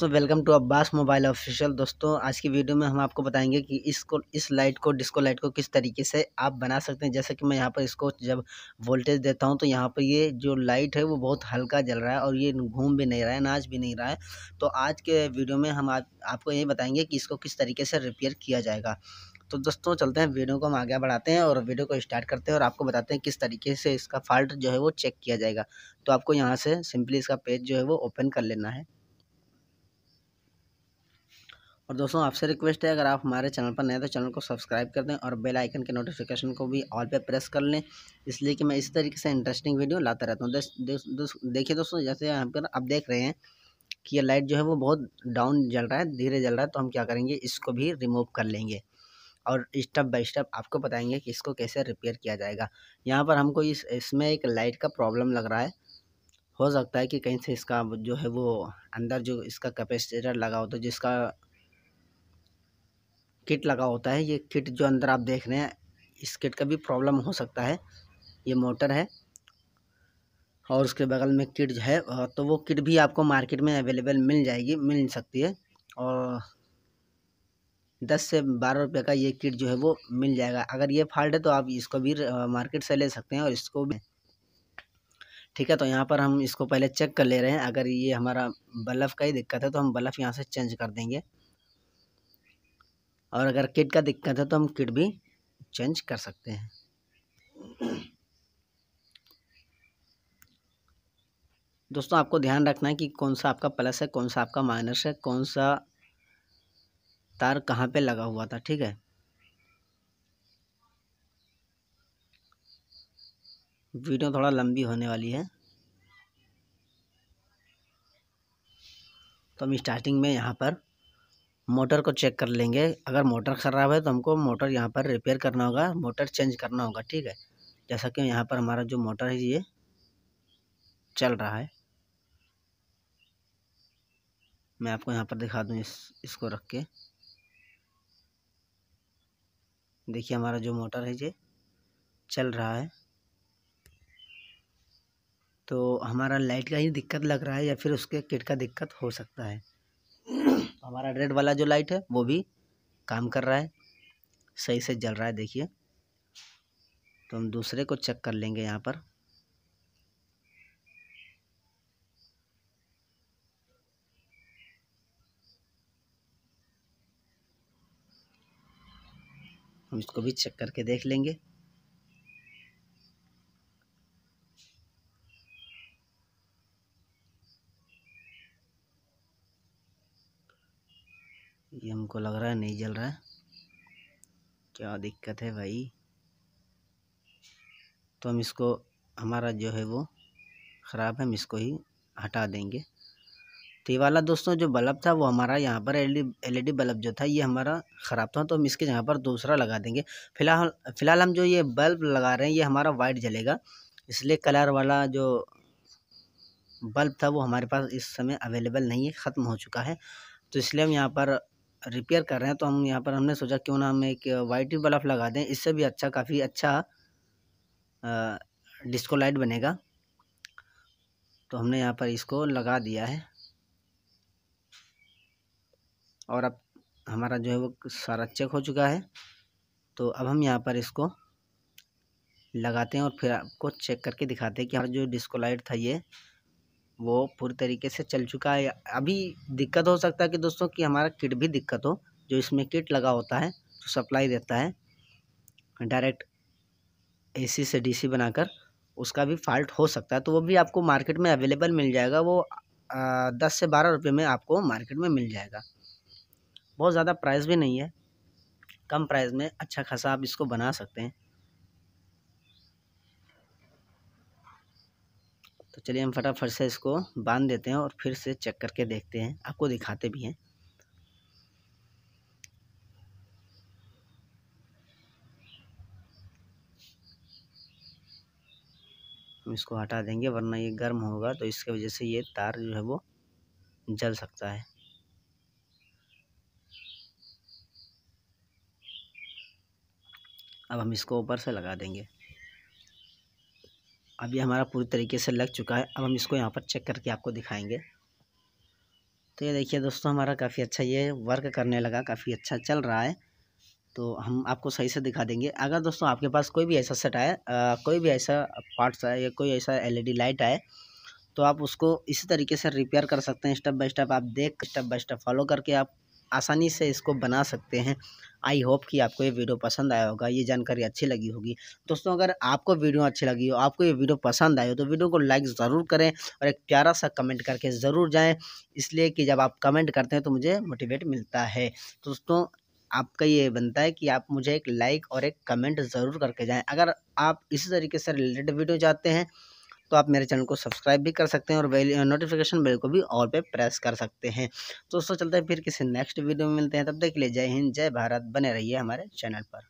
दोस्तों welcome to Abbas mobile official दोस्तों आज की वीडियो में हम आपको बताएंगे कि इसको इस लाइट को डिस्को लाइट को किस तरीके से आप बना सकते हैं जैसे कि मैं यहाँ पर इसको जब वोल्टेज देता हूँ तो यहाँ पर ये जो लाइट है वो बहुत हल्का जल रहा है और ये घूम भी नहीं रहा है नाच भी नहीं रहा है तो आज के वीडियो में हम आप, आपको यही बताएंगे कि इसको किस तरीके से रिपेयर किया जाएगा तो दोस्तों चलते हैं वीडियो को हम आगे बढ़ाते हैं और वीडियो को स्टार्ट करते हैं और आपको बताते हैं किस तरीके से इसका फॉल्ट जो है वो चेक किया जाएगा तो आपको यहाँ से सिंपली इसका पेज जो है वो ओपन कर लेना है और दोस्तों आपसे रिक्वेस्ट है अगर आप हमारे चैनल पर नए तो चैनल को सब्सक्राइब कर दें और बेल आइकन के नोटिफिकेशन को भी ऑल पे प्रेस कर लें इसलिए कि मैं इस तरीके से इंटरेस्टिंग वीडियो लाता रहता हूँ देखिए दोस्तों जैसे यहाँ पर आप देख रहे हैं कि ये लाइट जो है वो बहुत डाउन जल रहा है धीरे जल रहा है तो हम क्या करेंगे इसको भी रिमूव कर लेंगे और स्टेप बाय स्टेप आपको बताएंगे कि इसको कैसे रिपेयर किया जाएगा यहाँ पर हमको इस इसमें एक लाइट का प्रॉब्लम लग रहा है हो सकता है कि कहीं से इसका जो है वो अंदर जो इसका कैपेसिटर लगा हो तो जिसका किट लगा होता है ये किट जो अंदर आप देख रहे हैं इस किट का भी प्रॉब्लम हो सकता है ये मोटर है और उसके बगल में किट जो है तो वो किट भी आपको मार्केट में अवेलेबल मिल जाएगी मिल सकती है और दस से बारह रुपये का ये किट जो है वो मिल जाएगा अगर ये फॉल्ट है तो आप इसको भी मार्केट से ले सकते हैं और इसको भी ठीक है तो यहाँ पर हम इसको पहले चेक कर ले रहे हैं अगर ये हमारा बल्ब का ही दिक्कत है तो हम बल्ब यहाँ से चेंज कर देंगे और अगर किट का दिक्कत है तो हम किट भी चेंज कर सकते हैं दोस्तों आपको ध्यान रखना है कि कौन सा आपका प्लस है कौन सा आपका माइनस है कौन सा तार कहाँ पे लगा हुआ था ठीक है वीडियो थोड़ा लंबी होने वाली है तो हम स्टार्टिंग में यहाँ पर मोटर को चेक कर लेंगे अगर मोटर ख़राब है तो हमको मोटर यहाँ पर रिपेयर करना होगा मोटर चेंज करना होगा ठीक है जैसा कि यहाँ पर हमारा जो मोटर है ये चल रहा है मैं आपको यहाँ पर दिखा दूँ इस इसको रख के देखिए हमारा जो मोटर है ये चल रहा है तो हमारा लाइट का ही दिक्कत लग रहा है या फिर उसके किट का दिक्कत हो सकता है हमारा रेड वाला जो लाइट है वो भी काम कर रहा है सही से जल रहा है देखिए तो हम दूसरे को चेक कर लेंगे यहाँ पर हम इसको भी चेक करके देख लेंगे ये हमको लग रहा है नहीं जल रहा है क्या दिक्कत है भाई तो हम इसको हमारा जो है वो ख़राब है हम इसको ही हटा देंगे तो ये वाला दोस्तों जो बल्ब था वो हमारा यहाँ पर एल ई डी बल्ब जो था ये हमारा ख़राब था तो हम इसके यहाँ पर दूसरा लगा देंगे फिलहाल फ़िलहाल हम जो ये बल्ब लगा रहे हैं ये हमारा वाइट जलेगा इसलिए कलर वाला जो बल्ब था वो हमारे पास इस समय अवेलेबल नहीं है ख़त्म हो चुका है तो इसलिए हम यहाँ पर रिपेयर कर रहे हैं तो हम यहाँ पर हमने सोचा क्यों ना हम एक वाइट टी बल्ब लगा दें इससे भी अच्छा काफ़ी अच्छा डिस्को लाइट बनेगा तो हमने यहाँ पर इसको लगा दिया है और अब हमारा जो है वो सारा चेक हो चुका है तो अब हम यहाँ पर इसको लगाते हैं और फिर आपको चेक करके दिखाते हैं कि हमारा जो डिस्को लाइट था ये वो पूरी तरीके से चल चुका है अभी दिक्कत हो सकता है कि दोस्तों कि हमारा किट भी दिक्कत हो जो इसमें किट लगा होता है जो सप्लाई देता है डायरेक्ट एसी से डीसी बनाकर उसका भी फॉल्ट हो सकता है तो वो भी आपको मार्केट में अवेलेबल मिल जाएगा वो दस से बारह रुपये में आपको मार्केट में मिल जाएगा बहुत ज़्यादा प्राइस भी नहीं है कम प्राइस में अच्छा खासा आप इसको बना सकते हैं तो चलिए हम फटाफट से इसको बांध देते हैं और फिर से चेक करके देखते हैं आपको दिखाते भी हैं हम इसको हटा देंगे वरना ये गर्म होगा तो इसके वजह से ये तार जो है वो जल सकता है अब हम इसको ऊपर से लगा देंगे अब ये हमारा पूरी तरीके से लग चुका है अब हम इसको यहाँ पर चेक करके आपको दिखाएंगे तो ये देखिए दोस्तों हमारा काफ़ी अच्छा ये वर्क करने लगा काफ़ी अच्छा चल रहा है तो हम आपको सही से दिखा देंगे अगर दोस्तों आपके पास कोई भी ऐसा सेट आए कोई भी ऐसा पार्ट्स आए या कोई ऐसा एलईडी लाइट आए तो आप उसको इसी तरीके से रिपेयर कर सकते हैं स्टेप बाय स्टेप आप देख स्टेप बाय स्टेप फॉलो करके आप आसानी से इसको बना सकते हैं आई होप कि आपको ये वीडियो पसंद आया होगा ये जानकारी अच्छी लगी होगी दोस्तों अगर आपको वीडियो अच्छी लगी हो आपको ये वीडियो पसंद आए हो तो वीडियो को लाइक ज़रूर करें और एक प्यारा सा कमेंट करके ज़रूर जाएं इसलिए कि जब आप कमेंट करते हैं तो मुझे मोटिवेट मिलता है दोस्तों आपका ये बनता है कि आप मुझे एक लाइक और एक कमेंट ज़रूर करके जाएँ अगर आप इसी तरीके से रिलेटेड वीडियो चाहते हैं तो आप मेरे चैनल को सब्सक्राइब भी कर सकते हैं और बेल नोटिफिकेशन बेल को भी और पे प्रेस कर सकते हैं तो दोस्तों चलते हैं फिर किसी नेक्स्ट वीडियो में मिलते हैं तब देख लीजिए लिए जय हिंद जय भारत बने रहिए हमारे चैनल पर